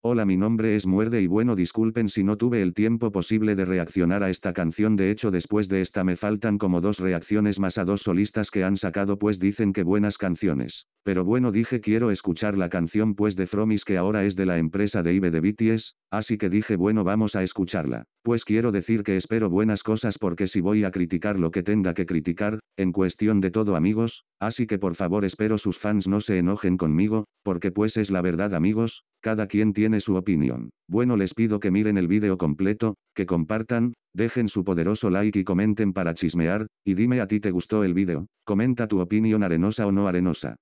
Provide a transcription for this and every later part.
Hola mi nombre es Muerde y bueno disculpen si no tuve el tiempo posible de reaccionar a esta canción de hecho después de esta me faltan como dos reacciones más a dos solistas que han sacado pues dicen que buenas canciones. Pero bueno dije quiero escuchar la canción pues de Fromis que ahora es de la empresa de Ibe de BTS, así que dije bueno vamos a escucharla. Pues quiero decir que espero buenas cosas porque si voy a criticar lo que tenga que criticar, en cuestión de todo amigos, así que por favor espero sus fans no se enojen conmigo, porque pues es la verdad amigos, cada quien tiene su opinión. Bueno les pido que miren el vídeo completo, que compartan, dejen su poderoso like y comenten para chismear, y dime a ti te gustó el vídeo, comenta tu opinión arenosa o no arenosa.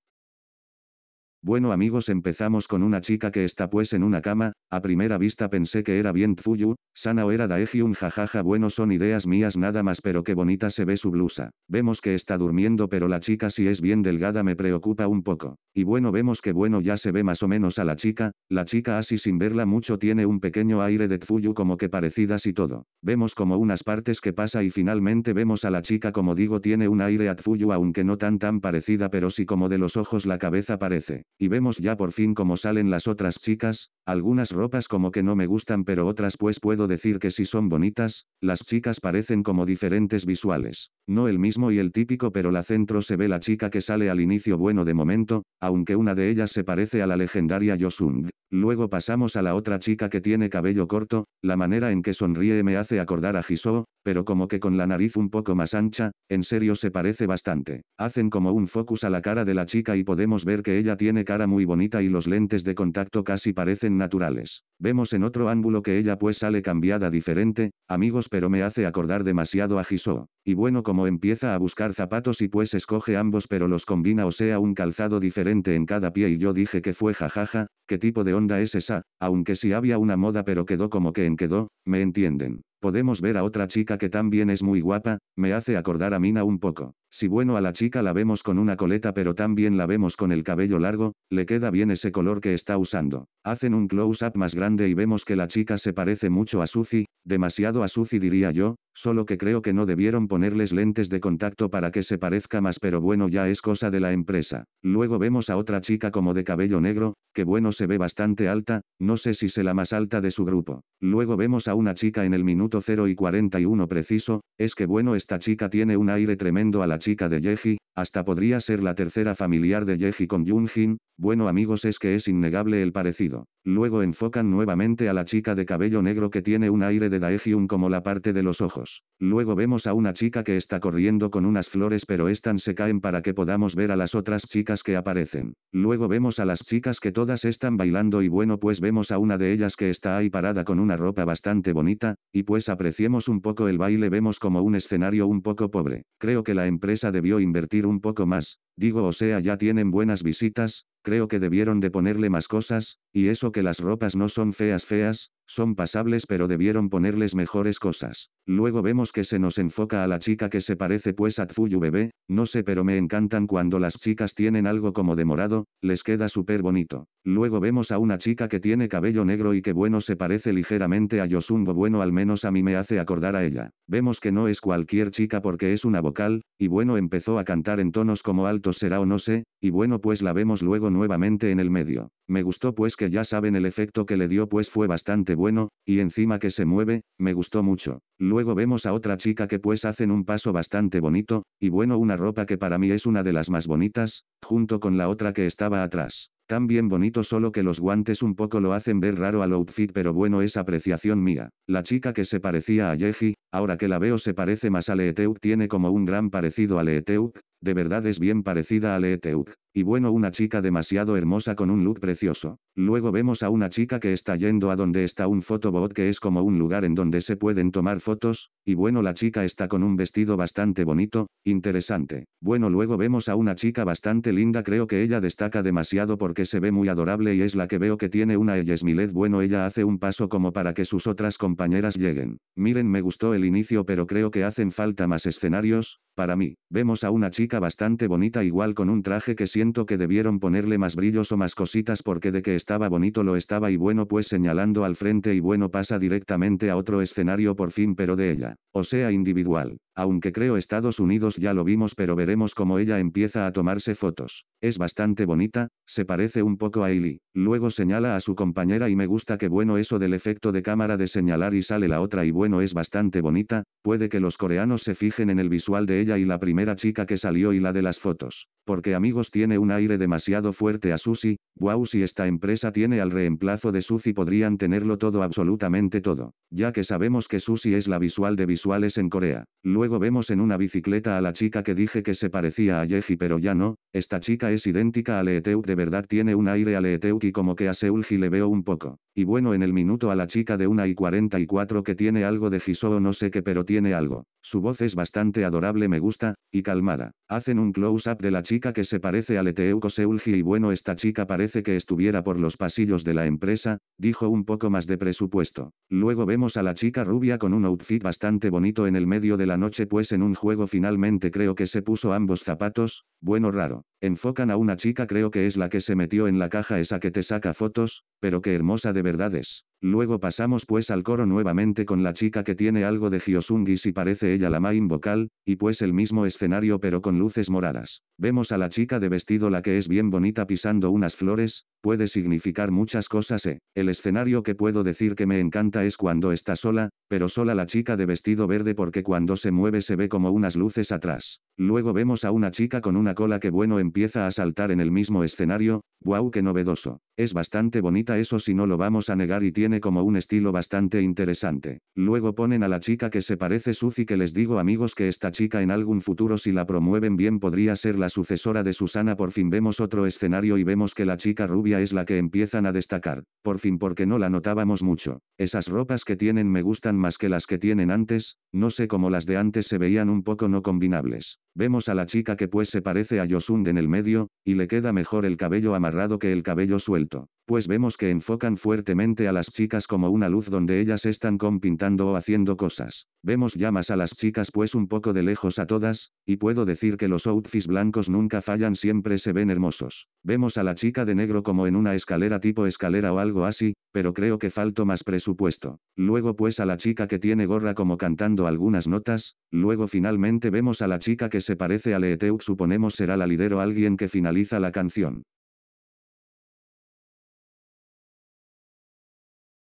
Bueno amigos empezamos con una chica que está pues en una cama, a primera vista pensé que era bien tfuyu, sana o era un jajaja bueno son ideas mías nada más pero qué bonita se ve su blusa. Vemos que está durmiendo pero la chica si es bien delgada me preocupa un poco. Y bueno vemos que bueno ya se ve más o menos a la chica, la chica así sin verla mucho tiene un pequeño aire de tfuyu como que parecidas y todo. Vemos como unas partes que pasa y finalmente vemos a la chica como digo tiene un aire a tfuyu aunque no tan tan parecida pero sí como de los ojos la cabeza parece. Y vemos ya por fin cómo salen las otras chicas, algunas ropas como que no me gustan pero otras pues puedo decir que si son bonitas, las chicas parecen como diferentes visuales. No el mismo y el típico pero la centro se ve la chica que sale al inicio bueno de momento, aunque una de ellas se parece a la legendaria Yosung. Luego pasamos a la otra chica que tiene cabello corto, la manera en que sonríe me hace acordar a Jisoo, pero como que con la nariz un poco más ancha, en serio se parece bastante. Hacen como un focus a la cara de la chica y podemos ver que ella tiene cara muy bonita y los lentes de contacto casi parecen naturales. Vemos en otro ángulo que ella pues sale cambiada diferente, amigos pero me hace acordar demasiado a Jisoo. Y bueno como empieza a buscar zapatos y pues escoge ambos pero los combina o sea un calzado diferente en cada pie y yo dije que fue jajaja, qué tipo de onda es esa, aunque si había una moda pero quedó como que en quedó, me entienden. Podemos ver a otra chica que también es muy guapa, me hace acordar a Mina un poco. Si bueno a la chica la vemos con una coleta pero también la vemos con el cabello largo, le queda bien ese color que está usando. Hacen un close-up más grande y vemos que la chica se parece mucho a Suzy, demasiado a Suzy diría yo, solo que creo que no debieron ponerles lentes de contacto para que se parezca más pero bueno ya es cosa de la empresa. Luego vemos a otra chica como de cabello negro, que bueno se ve bastante alta, no sé si se la más alta de su grupo. Luego vemos a una chica en el minuto 0 y 41 preciso, es que bueno esta chica tiene un aire tremendo a la chica de Yeji, hasta podría ser la tercera familiar de Yeji con Junjin, bueno amigos es que es innegable el parecido. Luego enfocan nuevamente a la chica de cabello negro que tiene un aire de Daehyun como la parte de los ojos. Luego vemos a una chica que está corriendo con unas flores pero estas se caen para que podamos ver a las otras chicas que aparecen. Luego vemos a las chicas que todas están bailando y bueno pues vemos a una de ellas que está ahí parada con una ropa bastante bonita, y pues apreciemos un poco el baile vemos como un escenario un poco pobre. Creo que la empresa debió invertir un poco más, digo o sea ya tienen buenas visitas, creo que debieron de ponerle más cosas, y eso que las ropas no son feas feas, son pasables pero debieron ponerles mejores cosas. Luego vemos que se nos enfoca a la chica que se parece pues a Tzuyu bebé, no sé pero me encantan cuando las chicas tienen algo como de morado, les queda súper bonito. Luego vemos a una chica que tiene cabello negro y que bueno se parece ligeramente a Yosungo bueno al menos a mí me hace acordar a ella. Vemos que no es cualquier chica porque es una vocal, y bueno empezó a cantar en tonos como alto será o no sé, y bueno pues la vemos luego nuevamente en el medio. Me gustó pues que ya saben el efecto que le dio pues fue bastante bueno, y encima que se mueve, me gustó mucho. Luego vemos a otra chica que pues hacen un paso bastante bonito, y bueno una ropa que para mí es una de las más bonitas, junto con la otra que estaba atrás. También bonito solo que los guantes un poco lo hacen ver raro al outfit pero bueno es apreciación mía. La chica que se parecía a Yeji, ahora que la veo se parece más a Leeteuk tiene como un gran parecido a Leeteuk, de verdad es bien parecida a Leeteuk y bueno una chica demasiado hermosa con un look precioso. Luego vemos a una chica que está yendo a donde está un fotobot que es como un lugar en donde se pueden tomar fotos, y bueno la chica está con un vestido bastante bonito, interesante. Bueno luego vemos a una chica bastante linda creo que ella destaca demasiado porque se ve muy adorable y es la que veo que tiene una ella es bueno ella hace un paso como para que sus otras compañeras lleguen. Miren me gustó el inicio pero creo que hacen falta más escenarios, para mí. Vemos a una chica bastante bonita igual con un traje que siente que debieron ponerle más brillos o más cositas porque de que estaba bonito lo estaba y bueno pues señalando al frente y bueno pasa directamente a otro escenario por fin pero de ella, o sea individual. Aunque creo Estados Unidos ya lo vimos pero veremos cómo ella empieza a tomarse fotos. Es bastante bonita, se parece un poco a Ailey. Luego señala a su compañera y me gusta que bueno eso del efecto de cámara de señalar y sale la otra y bueno es bastante bonita, puede que los coreanos se fijen en el visual de ella y la primera chica que salió y la de las fotos. Porque amigos tiene un aire demasiado fuerte a Susie, Wow si esta empresa tiene al reemplazo de Suzy podrían tenerlo todo absolutamente todo, ya que sabemos que Suzy es la visual de visuales en Corea. Luego vemos en una bicicleta a la chica que dije que se parecía a Yeji pero ya no, esta chica es idéntica a Leeteuk de verdad tiene un aire a leeteu y como que a Seulgi le veo un poco. Y bueno en el minuto a la chica de 1 y 44 que tiene algo de Jisoo no sé qué pero tiene algo. Su voz es bastante adorable me gusta, y calmada. Hacen un close-up de la chica que se parece a Leeteuk o Seulgi y bueno esta chica parece que estuviera por los pasillos de la empresa, dijo un poco más de presupuesto. Luego vemos a la chica rubia con un outfit bastante bonito en el medio de la noche pues en un juego finalmente creo que se puso ambos zapatos, bueno raro enfocan a una chica creo que es la que se metió en la caja esa que te saca fotos, pero qué hermosa de verdad es. Luego pasamos pues al coro nuevamente con la chica que tiene algo de Hyosung y parece ella la main vocal, y pues el mismo escenario pero con luces moradas. Vemos a la chica de vestido la que es bien bonita pisando unas flores, puede significar muchas cosas eh. El escenario que puedo decir que me encanta es cuando está sola, pero sola la chica de vestido verde porque cuando se mueve se ve como unas luces atrás. Luego vemos a una chica con una cola que bueno empieza a saltar en el mismo escenario, wow qué novedoso. Es bastante bonita eso si no lo vamos a negar y tiene tiene como un estilo bastante interesante. Luego ponen a la chica que se parece Suzy que les digo amigos que esta chica en algún futuro si la promueven bien podría ser la sucesora de Susana por fin vemos otro escenario y vemos que la chica rubia es la que empiezan a destacar, por fin porque no la notábamos mucho. Esas ropas que tienen me gustan más que las que tienen antes, no sé cómo las de antes se veían un poco no combinables. Vemos a la chica que pues se parece a Yosund en el medio, y le queda mejor el cabello amarrado que el cabello suelto pues vemos que enfocan fuertemente a las chicas como una luz donde ellas están compintando o haciendo cosas. Vemos llamas a las chicas pues un poco de lejos a todas, y puedo decir que los outfits blancos nunca fallan siempre se ven hermosos. Vemos a la chica de negro como en una escalera tipo escalera o algo así, pero creo que falto más presupuesto. Luego pues a la chica que tiene gorra como cantando algunas notas, luego finalmente vemos a la chica que se parece a Leeteuk suponemos será la líder o alguien que finaliza la canción.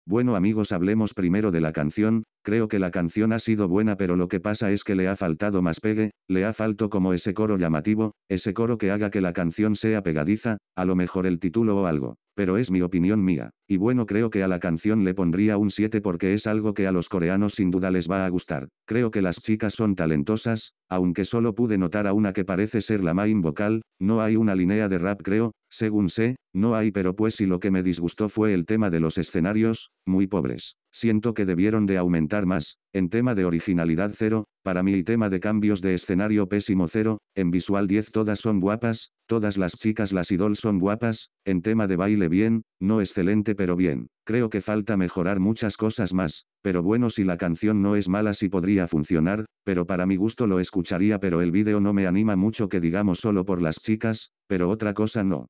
Bueno amigos hablemos primero de la canción, creo que la canción ha sido buena pero lo que pasa es que le ha faltado más pegue, le ha falto como ese coro llamativo, ese coro que haga que la canción sea pegadiza, a lo mejor el título o algo, pero es mi opinión mía. Y bueno creo que a la canción le pondría un 7 porque es algo que a los coreanos sin duda les va a gustar. Creo que las chicas son talentosas, aunque solo pude notar a una que parece ser la main vocal, no hay una línea de rap creo, según sé, no hay pero pues si lo que me disgustó fue el tema de los escenarios, muy pobres. Siento que debieron de aumentar más, en tema de originalidad cero, para mí y tema de cambios de escenario pésimo cero, en visual 10 todas son guapas, todas las chicas las idol son guapas, en tema de baile bien, no excelente pero bien, creo que falta mejorar muchas cosas más, pero bueno si la canción no es mala sí podría funcionar, pero para mi gusto lo escucharía pero el vídeo no me anima mucho que digamos solo por las chicas, pero otra cosa no.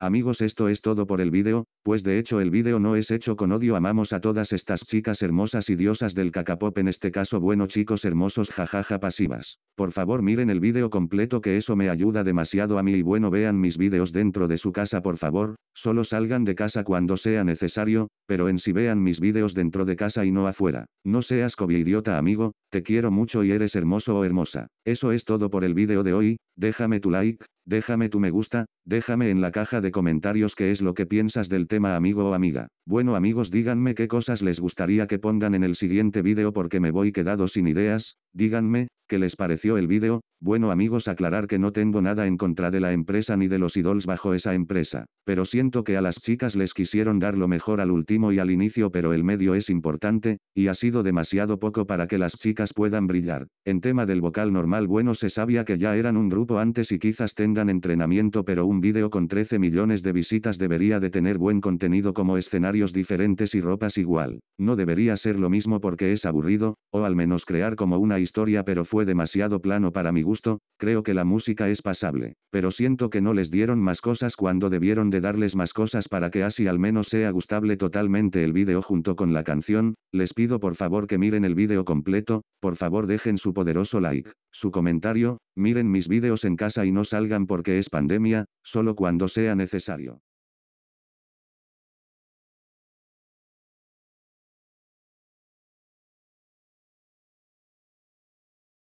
Amigos esto es todo por el vídeo, pues de hecho el vídeo no es hecho con odio amamos a todas estas chicas hermosas y diosas del cacapop en este caso bueno chicos hermosos jajaja pasivas. Por favor miren el vídeo completo que eso me ayuda demasiado a mí y bueno vean mis vídeos dentro de su casa por favor, solo salgan de casa cuando sea necesario, pero en si sí vean mis vídeos dentro de casa y no afuera. No seas idiota amigo, te quiero mucho y eres hermoso o hermosa. Eso es todo por el vídeo de hoy, déjame tu like, Déjame tu me gusta, déjame en la caja de comentarios qué es lo que piensas del tema amigo o amiga. Bueno amigos díganme qué cosas les gustaría que pongan en el siguiente vídeo porque me voy quedado sin ideas, Díganme, ¿qué les pareció el vídeo? Bueno amigos aclarar que no tengo nada en contra de la empresa ni de los idols bajo esa empresa, pero siento que a las chicas les quisieron dar lo mejor al último y al inicio pero el medio es importante, y ha sido demasiado poco para que las chicas puedan brillar. En tema del vocal normal bueno se sabía que ya eran un grupo antes y quizás tengan entrenamiento pero un vídeo con 13 millones de visitas debería de tener buen contenido como escenarios diferentes y ropas igual. No debería ser lo mismo porque es aburrido, o al menos crear como una historia pero fue demasiado plano para mi gusto, creo que la música es pasable, pero siento que no les dieron más cosas cuando debieron de darles más cosas para que así al menos sea gustable totalmente el video junto con la canción, les pido por favor que miren el video completo, por favor dejen su poderoso like, su comentario, miren mis videos en casa y no salgan porque es pandemia, solo cuando sea necesario.